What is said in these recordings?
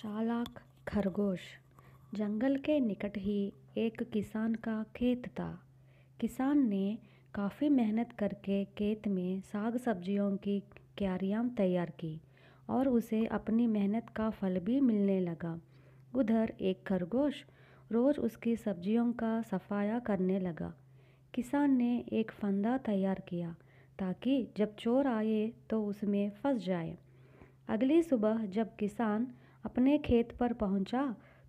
चालाक खरगोश जंगल के निकट ही एक किसान का खेत था किसान ने काफ़ी मेहनत करके खेत में साग सब्जियों की क्यारियाँ तैयार की और उसे अपनी मेहनत का फल भी मिलने लगा उधर एक खरगोश रोज़ उसकी सब्जियों का सफाया करने लगा किसान ने एक फंदा तैयार किया ताकि जब चोर आए तो उसमें फंस जाए अगली सुबह जब किसान अपने खेत पर पहुंचा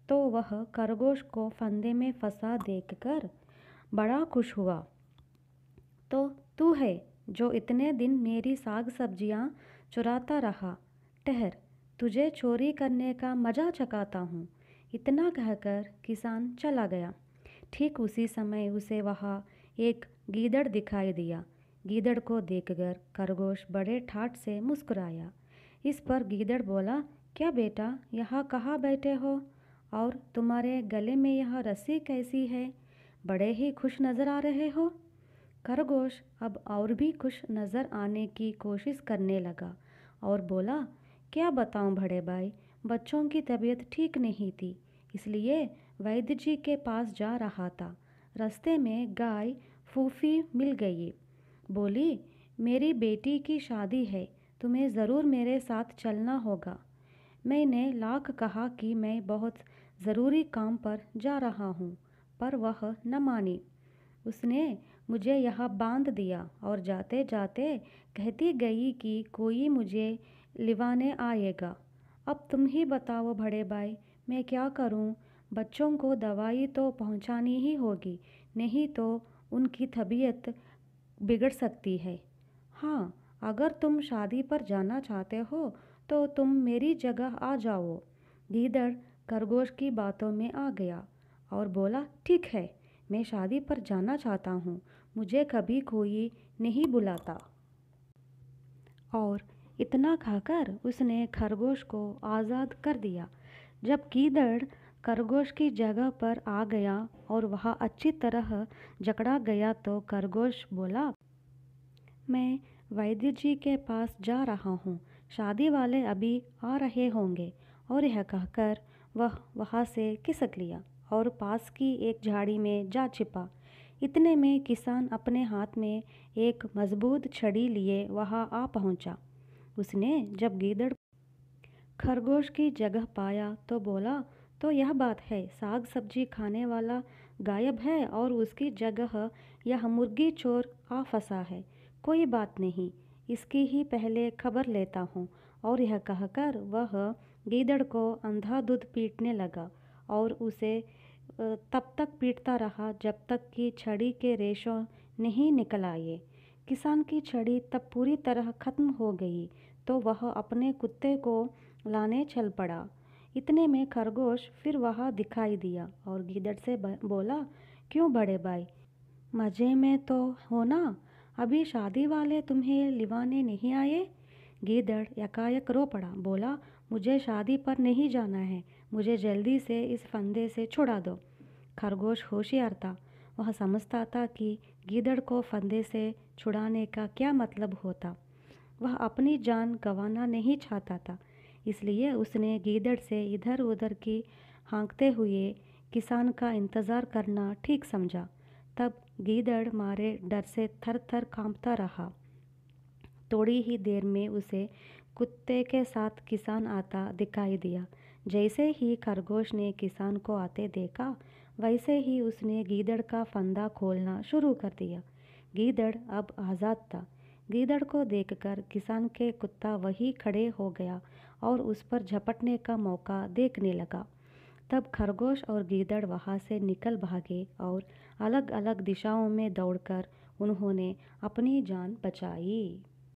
तो वह खरगोश को फंदे में फंसा देखकर बड़ा खुश हुआ तो तू है जो इतने दिन मेरी साग सब्जियां चुराता रहा ठहर तुझे चोरी करने का मजा चकाता हूँ इतना कहकर किसान चला गया ठीक उसी समय उसे वहाँ एक गीदड़ दिखाई दिया गीदड़ को देखकर खरगोश बड़े ठाट से मुस्कुराया इस पर गीदड़ बोला क्या बेटा यहाँ कहाँ बैठे हो और तुम्हारे गले में यह रस्सी कैसी है बड़े ही खुश नज़र आ रहे हो खरगोश अब और भी खुश नज़र आने की कोशिश करने लगा और बोला क्या बताऊं बड़े भाई बच्चों की तबीयत ठीक नहीं थी इसलिए वैद्य जी के पास जा रहा था रास्ते में गाय फूफी मिल गई बोली मेरी बेटी की शादी है तुम्हें ज़रूर मेरे साथ चलना होगा मैंने लाख कहा कि मैं बहुत ज़रूरी काम पर जा रहा हूँ पर वह न मानी उसने मुझे यहाँ बांध दिया और जाते जाते कहती गई कि कोई मुझे लिवाने आएगा अब तुम ही बताओ बड़े भाई मैं क्या करूँ बच्चों को दवाई तो पहुँचानी ही होगी नहीं तो उनकी तबीयत बिगड़ सकती है हाँ अगर तुम शादी पर जाना चाहते हो तो तुम मेरी जगह आ जाओ गीदड़ खरगोश की बातों में आ गया और बोला ठीक है मैं शादी पर जाना चाहता हूँ मुझे कभी कोई नहीं बुलाता और इतना खाकर उसने खरगोश को आज़ाद कर दिया जब गीदड़ खरगोश की जगह पर आ गया और वह अच्छी तरह जकड़ा गया तो खरगोश बोला मैं वैद्य जी के पास जा रहा हूँ शादी वाले अभी आ रहे होंगे और यह कहकर वह वहाँ से खिसक लिया और पास की एक झाड़ी में जा छिपा इतने में किसान अपने हाथ में एक मजबूत छड़ी लिए वहाँ आ पहुँचा उसने जब गीदड़ खरगोश की जगह पाया तो बोला तो यह बात है साग सब्जी खाने वाला गायब है और उसकी जगह यह मुर्गी चोर आ फंसा है कोई बात नहीं इसकी ही पहले खबर लेता हूँ और यह कहकर वह गीदड़ को अंधा दूध पीटने लगा और उसे तब तक पीटता रहा जब तक कि छड़ी के रेशों नहीं निकल आए किसान की छड़ी तब पूरी तरह खत्म हो गई तो वह अपने कुत्ते को लाने चल पड़ा इतने में खरगोश फिर वहाँ दिखाई दिया और गीदड़ से बोला क्यों बड़े भाई मज़े में तो हो ना अभी शादी वाले तुम्हें लिवाने नहीं आए गीदड़ यकायक रो पड़ा बोला मुझे शादी पर नहीं जाना है मुझे जल्दी से इस फंदे से छुड़ा दो खरगोश होशियार था वह समझता था कि गीदड़ को फंदे से छुड़ाने का क्या मतलब होता वह अपनी जान गंवाना नहीं चाहता था इसलिए उसने गीदड़ से इधर उधर की हाँकते हुए किसान का इंतज़ार करना ठीक समझा तब गीदड़ मारे डर से थर थर कांपता रहा थोड़ी ही देर में उसे कुत्ते के साथ किसान आता दिखाई दिया जैसे ही खरगोश ने किसान को आते देखा वैसे ही उसने गीदड़ का फंदा खोलना शुरू कर दिया गीदड़ अब आज़ाद था गीदड़ को देखकर किसान के कुत्ता वही खड़े हो गया और उस पर झपटने का मौका देखने लगा तब खरगोश और गीदड़ वहाँ से निकल भागे और अलग अलग दिशाओं में दौड़कर उन्होंने अपनी जान बचाई